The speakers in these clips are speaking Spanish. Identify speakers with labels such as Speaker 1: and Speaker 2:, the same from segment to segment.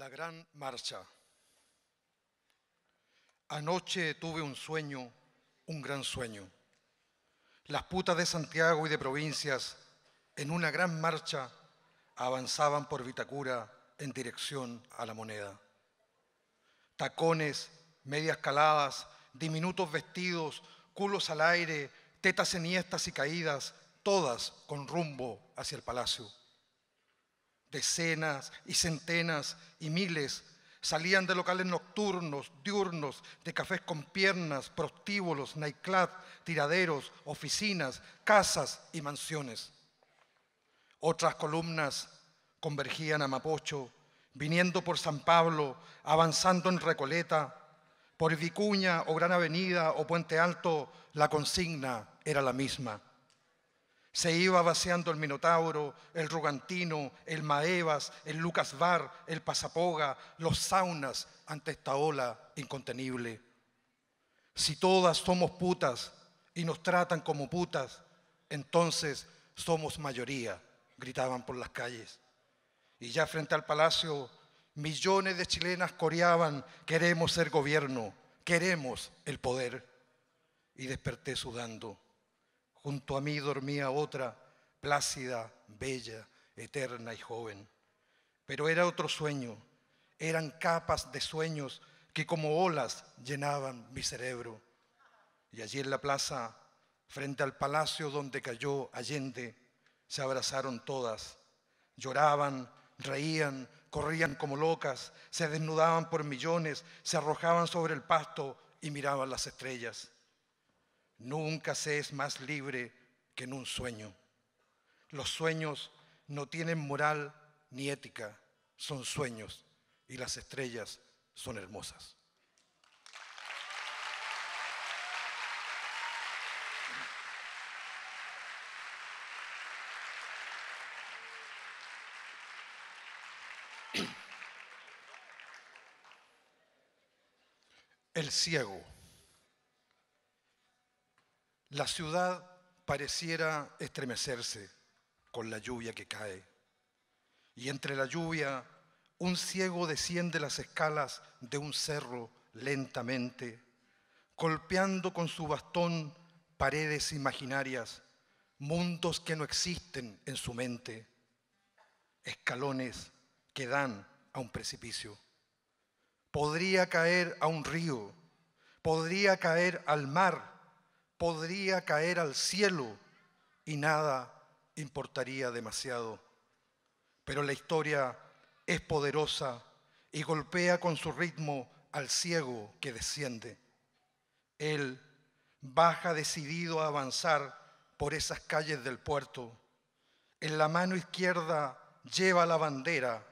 Speaker 1: la gran marcha. Anoche tuve un sueño, un gran sueño. Las putas de Santiago y de provincias, en una gran marcha, avanzaban por Vitacura en dirección a la moneda. Tacones, medias caladas, diminutos vestidos, culos al aire, tetas enhiestas y caídas, todas con rumbo hacia el palacio. Decenas y centenas y miles salían de locales nocturnos, diurnos, de cafés con piernas, prostíbulos, nightclubs, tiraderos, oficinas, casas y mansiones. Otras columnas convergían a Mapocho, viniendo por San Pablo, avanzando en Recoleta, por Vicuña o Gran Avenida o Puente Alto, la consigna era la misma. Se iba vaciando el Minotauro, el Rugantino, el Maevas, el Lucas Bar, el Pasapoga, los saunas ante esta ola incontenible. Si todas somos putas y nos tratan como putas, entonces somos mayoría, gritaban por las calles. Y ya frente al palacio, millones de chilenas coreaban, queremos ser gobierno, queremos el poder. Y desperté sudando Junto a mí dormía otra, plácida, bella, eterna y joven. Pero era otro sueño, eran capas de sueños que como olas llenaban mi cerebro. Y allí en la plaza, frente al palacio donde cayó Allende, se abrazaron todas, lloraban, reían, corrían como locas, se desnudaban por millones, se arrojaban sobre el pasto y miraban las estrellas. Nunca se es más libre que en un sueño. Los sueños no tienen moral ni ética, son sueños y las estrellas son hermosas. El ciego la ciudad pareciera estremecerse con la lluvia que cae. Y entre la lluvia, un ciego desciende las escalas de un cerro lentamente, golpeando con su bastón paredes imaginarias, mundos que no existen en su mente, escalones que dan a un precipicio. Podría caer a un río, podría caer al mar podría caer al cielo y nada importaría demasiado. Pero la historia es poderosa y golpea con su ritmo al ciego que desciende. Él baja decidido a avanzar por esas calles del puerto. En la mano izquierda lleva la bandera.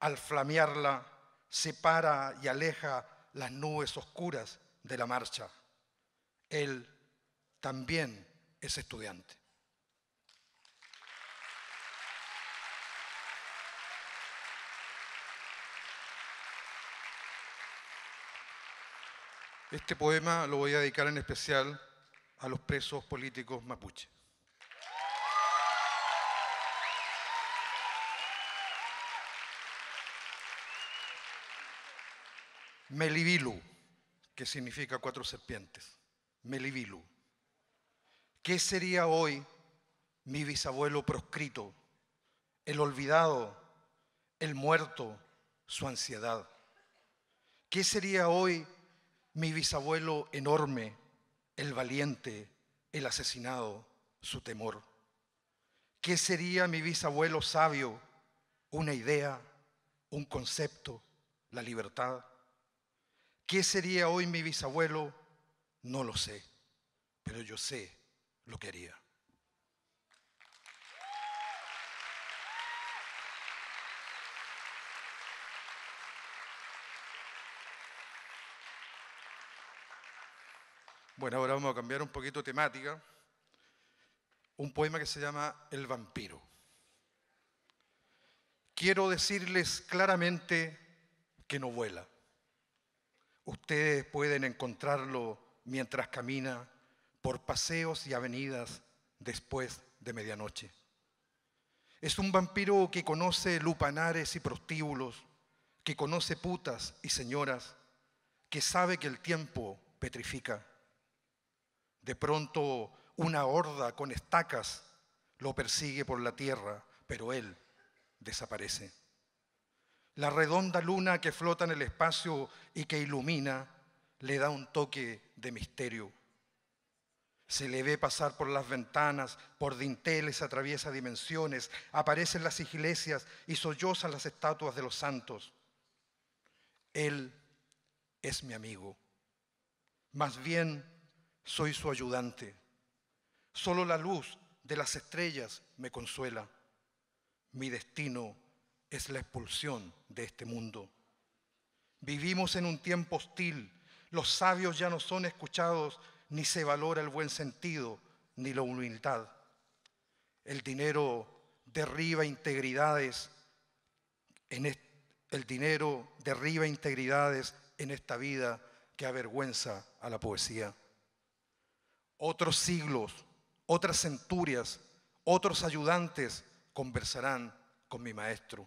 Speaker 1: Al flamearla, separa y aleja las nubes oscuras de la marcha. Él también es estudiante. Este poema lo voy a dedicar en especial a los presos políticos mapuche. Melivilu, que significa cuatro serpientes. Melivilu. ¿qué sería hoy mi bisabuelo proscrito, el olvidado, el muerto, su ansiedad? ¿Qué sería hoy mi bisabuelo enorme, el valiente, el asesinado, su temor? ¿Qué sería mi bisabuelo sabio, una idea, un concepto, la libertad? ¿Qué sería hoy mi bisabuelo? No lo sé, pero yo sé lo quería. Bueno, ahora vamos a cambiar un poquito de temática. Un poema que se llama El vampiro. Quiero decirles claramente que no vuela. Ustedes pueden encontrarlo mientras camina por paseos y avenidas después de medianoche. Es un vampiro que conoce lupanares y prostíbulos, que conoce putas y señoras, que sabe que el tiempo petrifica. De pronto una horda con estacas lo persigue por la tierra, pero él desaparece. La redonda luna que flota en el espacio y que ilumina le da un toque de misterio. Se le ve pasar por las ventanas, por dinteles, atraviesa dimensiones, aparecen las iglesias y sollozan las estatuas de los santos. Él es mi amigo. Más bien, soy su ayudante. Solo la luz de las estrellas me consuela. Mi destino es la expulsión de este mundo. Vivimos en un tiempo hostil. Los sabios ya no son escuchados ni se valora el buen sentido, ni la humildad. El dinero derriba integridades, en el dinero derriba integridades en esta vida que avergüenza a la poesía. Otros siglos, otras centurias, otros ayudantes conversarán con mi maestro.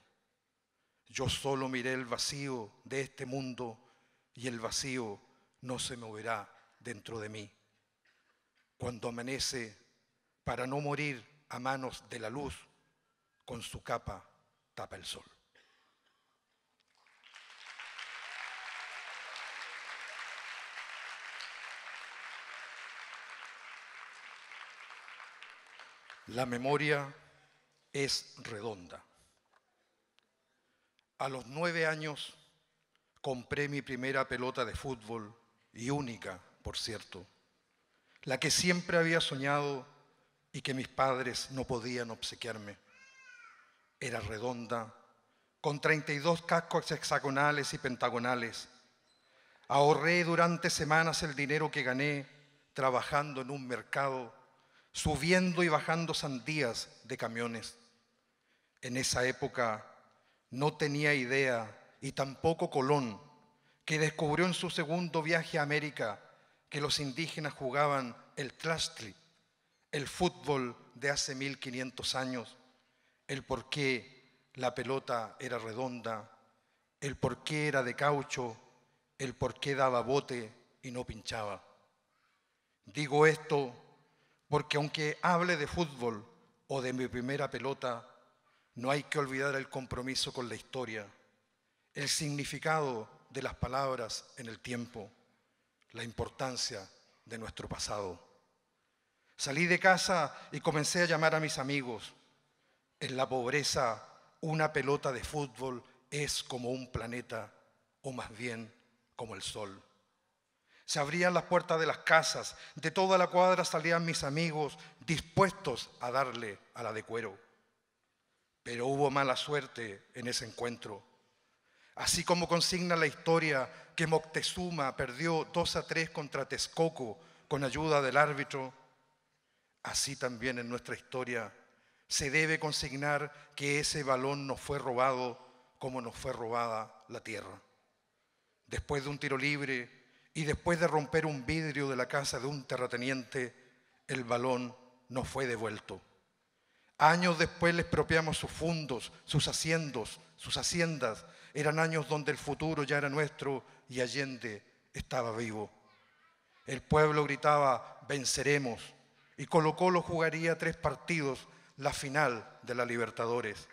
Speaker 1: Yo solo miré el vacío de este mundo y el vacío no se moverá dentro de mí. Cuando amanece, para no morir a manos de la luz, con su capa tapa el sol. La memoria es redonda. A los nueve años compré mi primera pelota de fútbol y única por cierto, la que siempre había soñado y que mis padres no podían obsequiarme. Era redonda, con 32 cascos hexagonales y pentagonales. Ahorré durante semanas el dinero que gané trabajando en un mercado, subiendo y bajando sandías de camiones. En esa época no tenía idea y tampoco Colón, que descubrió en su segundo viaje a América que los indígenas jugaban el tlastli, el fútbol de hace 1500 años, el por qué la pelota era redonda, el por qué era de caucho, el por qué daba bote y no pinchaba. Digo esto porque aunque hable de fútbol o de mi primera pelota, no hay que olvidar el compromiso con la historia, el significado de las palabras en el tiempo la importancia de nuestro pasado. Salí de casa y comencé a llamar a mis amigos. En la pobreza, una pelota de fútbol es como un planeta, o más bien como el sol. Se abrían las puertas de las casas, de toda la cuadra salían mis amigos dispuestos a darle a la de cuero. Pero hubo mala suerte en ese encuentro. Así como consigna la historia que Moctezuma perdió 2 a 3 contra Texcoco con ayuda del árbitro, así también en nuestra historia se debe consignar que ese balón nos fue robado como nos fue robada la tierra. Después de un tiro libre y después de romper un vidrio de la casa de un terrateniente, el balón nos fue devuelto. Años después les propiamos sus fondos, sus haciendas, sus haciendas eran años donde el futuro ya era nuestro y Allende estaba vivo. El pueblo gritaba, venceremos. Y Colo Colo jugaría tres partidos, la final de la Libertadores.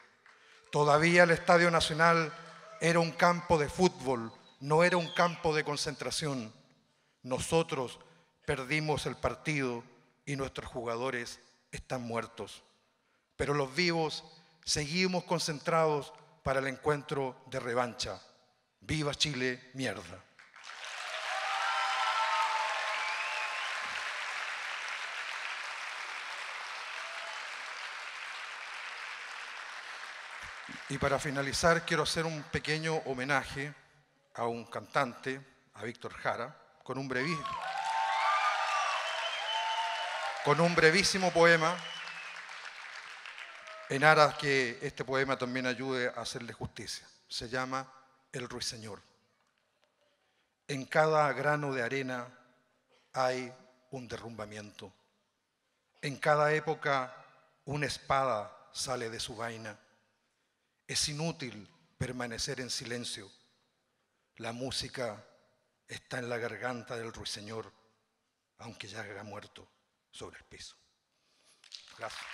Speaker 1: Todavía el Estadio Nacional era un campo de fútbol, no era un campo de concentración. Nosotros perdimos el partido y nuestros jugadores están muertos. Pero los vivos seguimos concentrados para el encuentro de revancha. Viva Chile, mierda. Y para finalizar, quiero hacer un pequeño homenaje a un cantante, a Víctor Jara, con un, con un brevísimo poema en aras que este poema también ayude a hacerle justicia. Se llama El Ruiseñor. En cada grano de arena hay un derrumbamiento. En cada época una espada sale de su vaina. Es inútil permanecer en silencio. La música está en la garganta del ruiseñor, aunque ya haya muerto sobre el piso. Gracias.